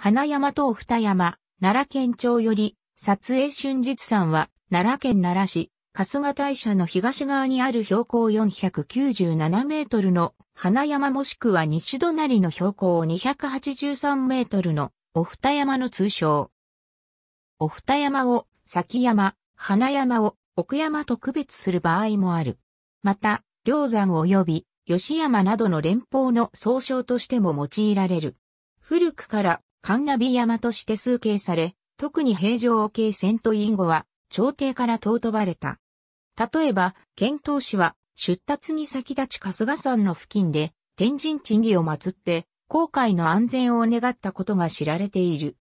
花山と二山、奈良県庁より、撮影春日山は、奈良県奈良市、春日大社の東側にある標高497メートルの花山もしくは西隣の標高283メートルのお二山の通称。お二山を先山、花山を奥山と区別する場合もある。また、両山及び吉山などの連邦の総称としても用いられる。古くからカンナビ山として数形され、特に平城王系戦と以後は、朝廷から尊ばれた。例えば、遣唐使は、出立に先立ち春日山の付近で、天神地儀を祀って、航海の安全を願ったことが知られている。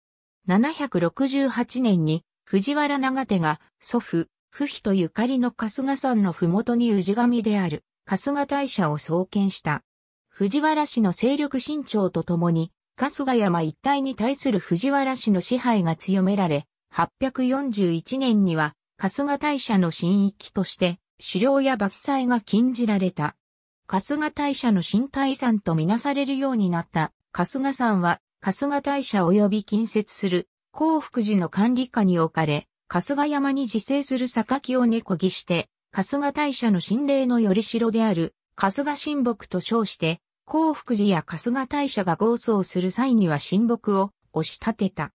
768年に、藤原長手が、祖父、不比とゆかりの春日山の麓に氏神である、春日大社を創建した。藤原氏の勢力伸長とともに、春日山一帯に対する藤原氏の支配が強められ、841年には春日大社の神域として狩猟や伐採が禁じられた。春日大社の新大山とみなされるようになった春日山は春日大社及び近接する幸福寺の管理下に置かれ、春日山に自生する榊を根こぎして、春日大社の神霊のより城である春日神木と称して幸福寺や春日大社が合奏する際には神木を押し立てた。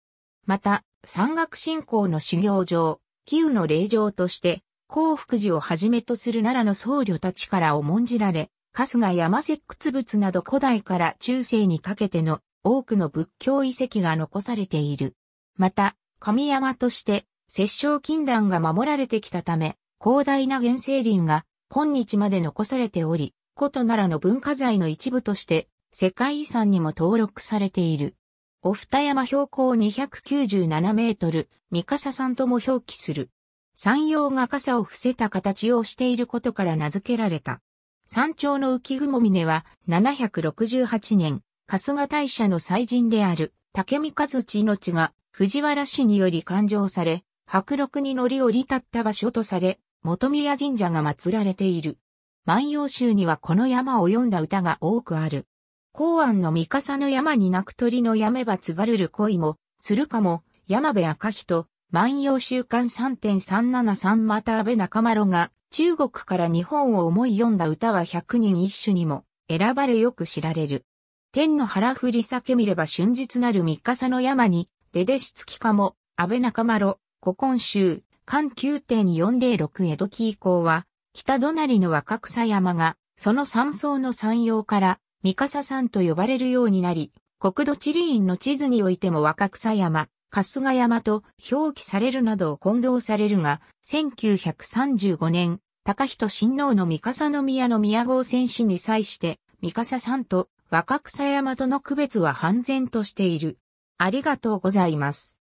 また、山岳信仰の修行場、紀雨の霊場として、幸福寺をはじめとする奈良の僧侶たちから重んじられ、春日山石窟物など古代から中世にかけての多くの仏教遺跡が残されている。また、神山として摂政禁断が守られてきたため、広大な原生林が今日まで残されており、古都奈良の文化財の一部として世界遺産にも登録されている。お二山標高297メートル、三笠山とも表記する。山陽が傘を伏せた形をしていることから名付けられた。山頂の浮雲峰は768年、春日大社の祭神である竹見和地命が藤原氏により勘定され、白録に乗り降り立った場所とされ、元宮神社が祀られている。万葉集にはこの山を詠んだ歌が多くある。公安の三笠の山に泣く鳥の山ばつがるる恋も、するかも、山部赤人、万葉集刊3.373また安倍中丸が、中国から日本を思い読んだ歌は100人一首にも、選ばれよく知られる。天の腹振り裂け見れば春日なる三笠の山に、出でしつきかも、安倍中丸、古今集、巻9.406江戸期以降は、北隣の若草山が、その山荘の山陽から、三笠山と呼ばれるようになり、国土地理院の地図においても若草山、春日山と表記されるなどを混同されるが、1935年、高人親王の三笠宮の宮号戦士に際して、三笠山と若草山との区別は半然としている。ありがとうございます。